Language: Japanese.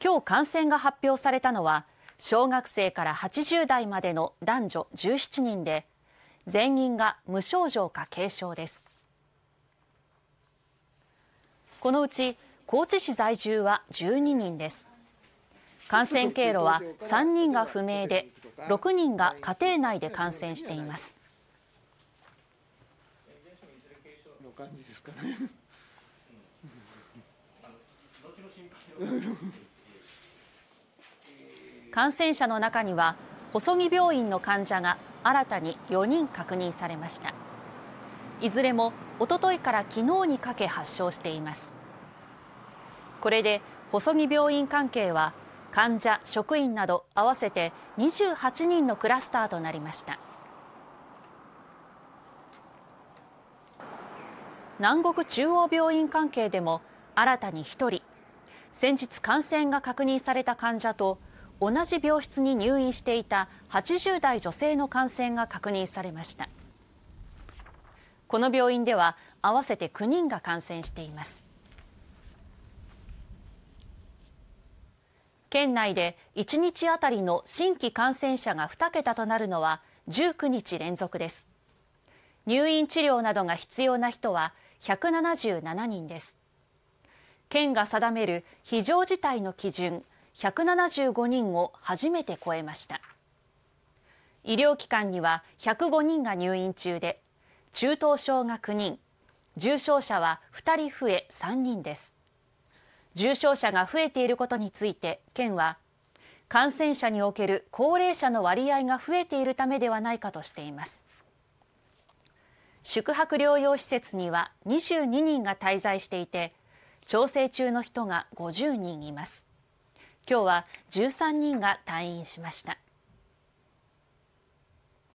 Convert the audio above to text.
今日感染が発表されたのは小学生から80代までの男女17人で全員が無症状か軽症ですこのうち高知市在住は12人です感染経路は3人が不明で6人が家庭内で感染しています 感染者の中には細木病院の患者が新たに4人確認されましたいずれもおとといから昨日にかけ発症していますこれで細木病院関係は患者職員など合わせて28人のクラスターとなりました南国中央病院関係でも新たに1人先日感染が確認された患者と同じ病室に入院していた80代女性の感染が確認されましたこの病院では合わせて9人が感染しています県内で1日あたりの新規感染者が2桁となるのは19日連続です入院治療などが必要な人は177人です県が定める非常事態の基準175人を初めて超えました医療機関には105人が入院中で中等症が9人重症者は2人増え3人です重症者が増えていることについて県は感染者における高齢者の割合が増えているためではないかとしています宿泊療養施設には22人が滞在していて調整中の人が50人います今日は13人が退院しました。